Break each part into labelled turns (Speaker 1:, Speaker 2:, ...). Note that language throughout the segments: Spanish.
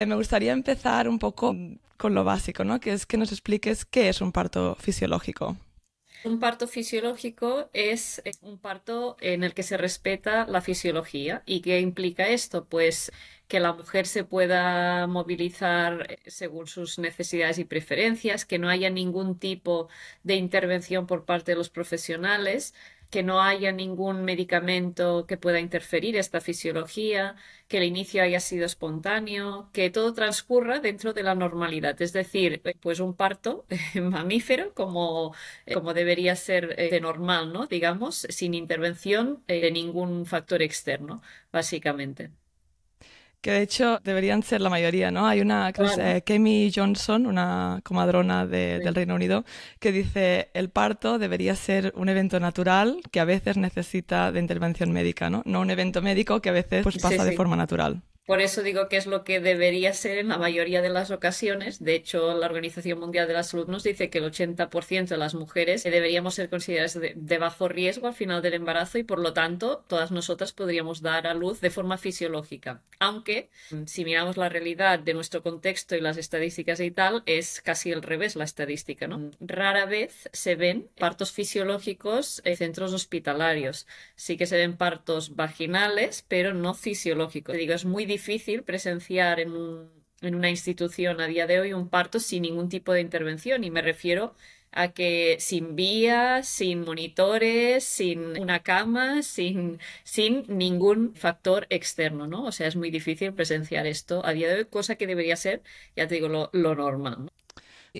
Speaker 1: Eh, me gustaría empezar un poco mm. con lo básico, ¿no? Que es que nos expliques qué es un parto fisiológico.
Speaker 2: Un parto fisiológico es eh, un parto en el que se respeta la fisiología. ¿Y qué implica esto? Pues que la mujer se pueda movilizar eh, según sus necesidades y preferencias, que no haya ningún tipo de intervención por parte de los profesionales, que no haya ningún medicamento que pueda interferir esta fisiología, que el inicio haya sido espontáneo, que todo transcurra dentro de la normalidad, es decir, eh, pues un parto mamífero como, eh, como debería ser eh, de normal, ¿no? Digamos, sin intervención de ningún factor externo, básicamente
Speaker 1: que de hecho deberían ser la mayoría, ¿no? Hay una, eh, Kemi Johnson, una comadrona del Reino Unido, que dice, el parto debería ser un evento natural que a veces necesita de intervención médica, ¿no? No un evento médico que a veces pues, pasa de forma natural.
Speaker 2: Por eso digo que es lo que debería ser en la mayoría de las ocasiones. De hecho, la Organización Mundial de la Salud nos dice que el 80% de las mujeres deberíamos ser consideradas de, bajo riesgo al final del embarazo y, por lo tanto, todas nosotras podríamos dar a luz de forma fisiológica. Aunque, mm, si miramos la realidad de nuestro contexto y las estadísticas y tal, es casi al revés la estadística. Rara vez se ven partos fisiológicos en centros hospitalarios. Sí que se ven partos vaginales, pero no fisiológicos. digo, es muy difícil presenciar en, una institución a día de hoy un parto sin ningún tipo de intervención y me refiero a que sin vías, sin monitores, sin una cama, sin, sin ningún factor externo, ¿no? O sea, es muy difícil presenciar esto a día de hoy, cosa que debería ser, ya te digo, lo, normal. ¿no?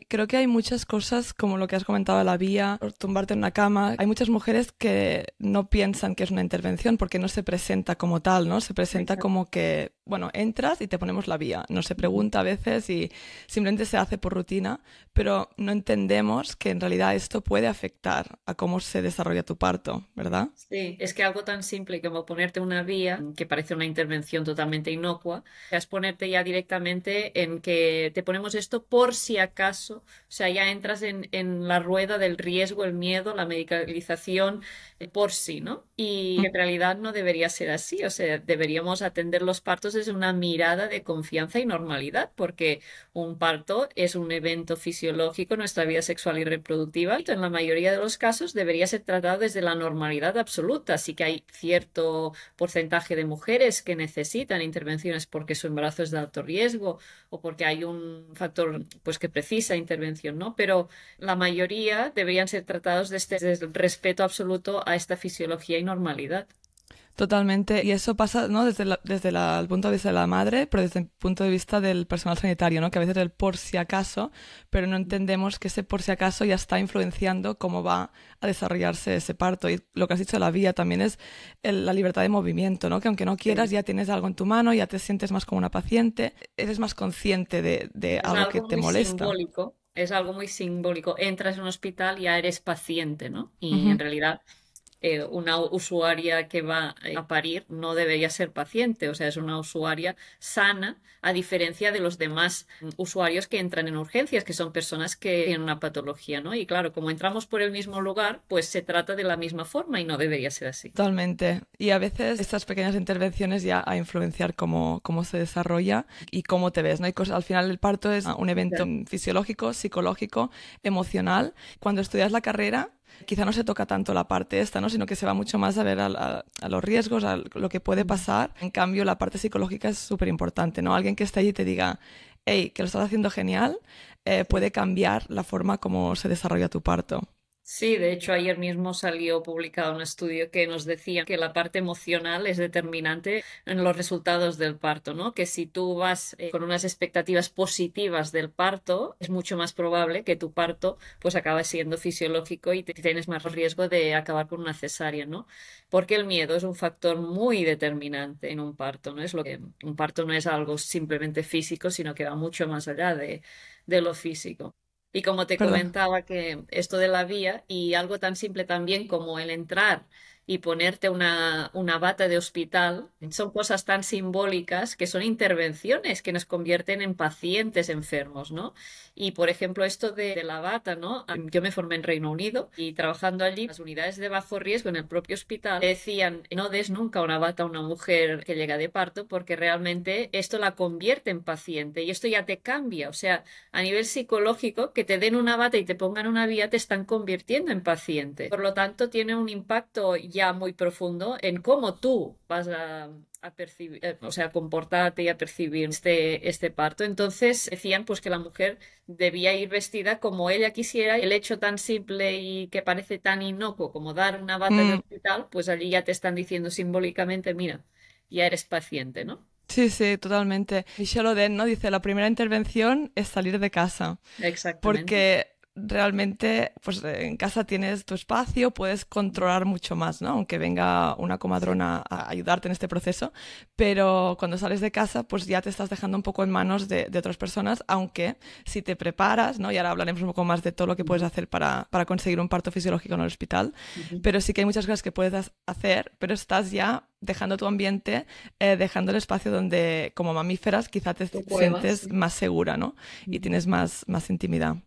Speaker 1: Creo que hay muchas cosas, como lo que has comentado, la vía, tumbarte en una cama. Hay muchas mujeres que no piensan que es una intervención porque no se presenta como tal, ¿no? Se presenta como que bueno, entras y te ponemos la vía. No se pregunta a veces y simplemente se hace por rutina, pero no entendemos que en realidad esto puede afectar a cómo se desarrolla tu parto, ¿verdad?
Speaker 2: Sí, es que algo tan simple como ponerte una vía, que parece una intervención totalmente inocua, es ponerte ya directamente en que te ponemos esto por si acaso, o sea, ya entras en, la rueda del riesgo, el miedo, la medicalización, eh, por sí, ¿no? Y en mm. realidad no debería ser así, o sea, deberíamos atender los partos es una mirada de confianza y normalidad, porque un parto es un evento fisiológico en nuestra vida sexual y reproductiva, en la mayoría de los casos debería ser tratado desde la normalidad absoluta. Así que hay cierto porcentaje de mujeres que necesitan intervenciones porque su embarazo es de alto riesgo o porque hay un factor pues que precisa intervención, ¿no? Pero la mayoría deberían ser tratados desde el respeto absoluto a esta fisiología y normalidad.
Speaker 1: Totalmente, y eso pasa ¿no? desde, desde el punto de vista de la madre, pero desde el punto de vista del personal sanitario, ¿no? que a veces el por si acaso, pero no entendemos que ese por si acaso ya está influenciando cómo va a desarrollarse ese parto. Y lo que has dicho de la vía también es la libertad de movimiento, ¿no? que aunque no quieras ya tienes algo en tu mano, ya te sientes más como una paciente, eres más consciente de, algo, que te muy molesta.
Speaker 2: Simbólico. Es algo muy simbólico. Entras en un hospital y ya eres paciente, ¿no? Y en realidad eh, una usuaria que va eh, a parir no debería ser paciente, o sea, es una usuaria sana, a diferencia de los demás mm, usuarios que entran en urgencias, que son personas que tienen una patología, ¿no? Y claro, como entramos por el mismo lugar, pues se trata de la misma forma y no debería ser así.
Speaker 1: Totalmente. Y a veces estas pequeñas intervenciones ya a influenciar cómo, cómo se desarrolla y cómo te ves, ¿no? Y al final el parto es un evento fisiológico, psicológico, emocional. Cuando estudias la carrera, Quizá no se toca tanto la parte esta, ¿no? sino que se va mucho más a ver a, los riesgos, a lo que puede pasar. En cambio, la parte psicológica es súper importante. ¿no? Alguien que esté allí te diga, hey, que lo estás haciendo genial, eh, puede cambiar la forma como se desarrolla tu parto.
Speaker 2: Sí, de hecho ayer mismo salió publicado un estudio que nos decía que la parte emocional es determinante en los resultados del parto, ¿no? Que si tú vas eh, con unas expectativas positivas del parto, es mucho más probable que tu parto pues acabe siendo fisiológico y tienes más riesgo de acabar con una cesárea, ¿no? Porque el miedo es un factor muy determinante en un parto, ¿no? Es lo que un parto no es algo simplemente físico, sino que va mucho más allá de lo físico. Y como te comentaba que esto de la vía y algo tan simple también como el entrar y ponerte una, una bata de hospital, son cosas tan simbólicas que son intervenciones que nos convierten en pacientes enfermos, ¿no? Y por ejemplo, esto de, la bata, ¿no? Yo me formé en Reino Unido y trabajando allí, las unidades de bajo riesgo en el propio hospital decían, no des nunca una bata a una mujer que llega de parto porque realmente esto la convierte en paciente y esto ya te cambia, o sea, a nivel psicológico, que te den una bata y te pongan una vía te están convirtiendo en paciente. Por lo tanto, tiene un impacto muy profundo en cómo tú vas a, percibir, eh, o sea, comportarte y a percibir este, este parto. Entonces decían pues que la mujer debía ir vestida como ella quisiera. y El hecho tan simple y que parece tan inocuo como dar una bata de mm. hospital, pues allí ya te están diciendo simbólicamente, mira, ya eres paciente, ¿no?
Speaker 1: Sí, sí, totalmente. y Oden, ¿no? Dice, la primera intervención es salir de casa. Exactamente. Porque realmente pues en casa tienes tu espacio, puedes controlar mucho más, ¿no? Aunque venga una comadrona a ayudarte en este proceso, pero cuando sales de casa pues ya te estás dejando un poco en manos de, otras personas, aunque si te preparas, ¿no? Y ahora hablaremos un poco más de todo lo que puedes hacer para, conseguir un parto fisiológico en el hospital, pero sí que hay muchas cosas que puedes hacer, pero estás ya dejando tu ambiente, eh, dejando el espacio donde como mamíferas quizá te sientes más segura, ¿no? Y tienes más, más intimidad.